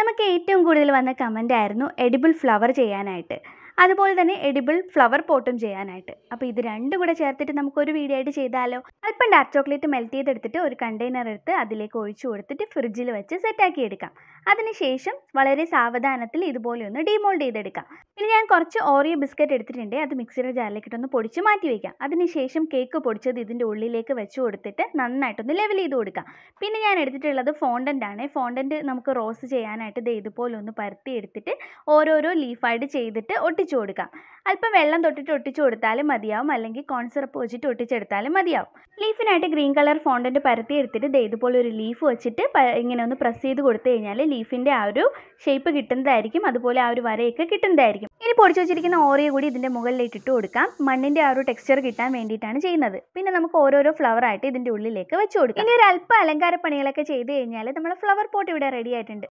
നമുക്ക് ഏറ്റവും കൂടുതൽ വന്ന കമൻ്റ് ആയിരുന്നു എഡിബിൾ ഫ്ലവർ ചെയ്യാനായിട്ട് അതുപോലെ തന്നെ എഡിബിൾ ഫ്ലവർ പോട്ടും ചെയ്യാനായിട്ട് അപ്പോൾ ഇത് രണ്ടും കൂടെ ചേർത്തിട്ട് നമുക്കൊരു വീഡിയോ ആയിട്ട് ചെയ്താലോ അല്പം ഡാർക്ക് ചോക്ലേറ്റ് മെൽറ്റ് ചെയ്തെടുത്തിട്ട് ഒരു കണ്ടെയ്നർ എടുത്ത് അതിലേക്ക് ഒഴിച്ചു കൊടുത്തിട്ട് ഫ്രിഡ്ജിൽ വെച്ച് സെറ്റാക്കി എടുക്കാം അതിനുശേഷം വളരെ സാവധാനത്തിൽ ഇതുപോലെ ഒന്ന് ഡീമോൾഡ് ചെയ്തെടുക്കാം പിന്നെ ഞാൻ കുറച്ച് ഓറിയോ ബിസ്ക്കറ്റ് എടുത്തിട്ടുണ്ട് അത് മിക്സിയുടെ ജാറിലേക്കിട്ടൊന്ന് പൊടിച്ച് മാറ്റി വയ്ക്കാം അതിനുശേഷം കേക്ക് പൊടിച്ചത് ഇതിൻ്റെ ഉള്ളിലേക്ക് വെച്ച് കൊടുത്തിട്ട് നന്നായിട്ടൊന്ന് ലെവൽ ചെയ്ത് കൊടുക്കാം പിന്നെ ഞാൻ എടുത്തിട്ടുള്ളത് ഫോണ്ടൻ്റ് ആണ് ഫോണ്ടൻറ്റ് നമുക്ക് റോസ് ചെയ്യാനായിട്ട് ഇത് ഇതുപോലെ ഒന്ന് പരത്തി എടുത്തിട്ട് ഓരോരോ ലീഫായിട്ട് ചെയ്തിട്ട് ഒട്ടിച്ചു ഒട്ടിച്ചു കൊടുക്കാം അല്പം വെള്ളം തൊട്ടിട്ട് ഒട്ടിച്ചു കൊടുത്താലും മതിയാവും അല്ലെങ്കിൽ കോൺസിറപ്പ് വെച്ചിട്ട് ഒട്ടിച്ചെടുത്താലും മതിയാവും ലീഫിനായിട്ട് ഗ്രീൻ കളർ ഫോണ്ടൻറ്റ് പരത്തി എടുത്തിട്ട് ദേ ഇതുപോലെ ഒരു ലീഫ് വെച്ചിട്ട് ഇങ്ങനെ ഒന്ന് പ്രസ് ചെയ്ത് കൊടുത്തു കഴിഞ്ഞാൽ ലീഫിൻ്റെ ആ ഒരു ഷേപ്പ് കിട്ടുന്നതായിരിക്കും അതുപോലെ ആ ഒരു വരയൊക്കെ കിട്ടുന്നതായിരിക്കും ഇനി പൊടിച്ചു വെച്ചിരിക്കുന്ന ഓറിയ കൂടി ഇതിൻ്റെ മുകളിലേക്ക് ഇട്ട് കൊടുക്കാം മണ്ണിൻ്റെ ആ ഒരു ടെക്സ്ചർ കിട്ടാൻ വേണ്ടിയിട്ടാണ് ചെയ്യുന്നത് പിന്നെ നമുക്ക് ഓരോരോ ഫ്ലവർ ആയിട്ട് ഇതിൻ്റെ ഉള്ളിലേക്ക് വെച്ച് കൊടുക്കാം ഇനി ഒരു അല്പ അലങ്കാര പണികളൊക്കെ ചെയ്ത് കഴിഞ്ഞാൽ നമ്മുടെ ഫ്ലവർ പോട്ട് ഇവിടെ റെഡി ആയിട്ടുണ്ട്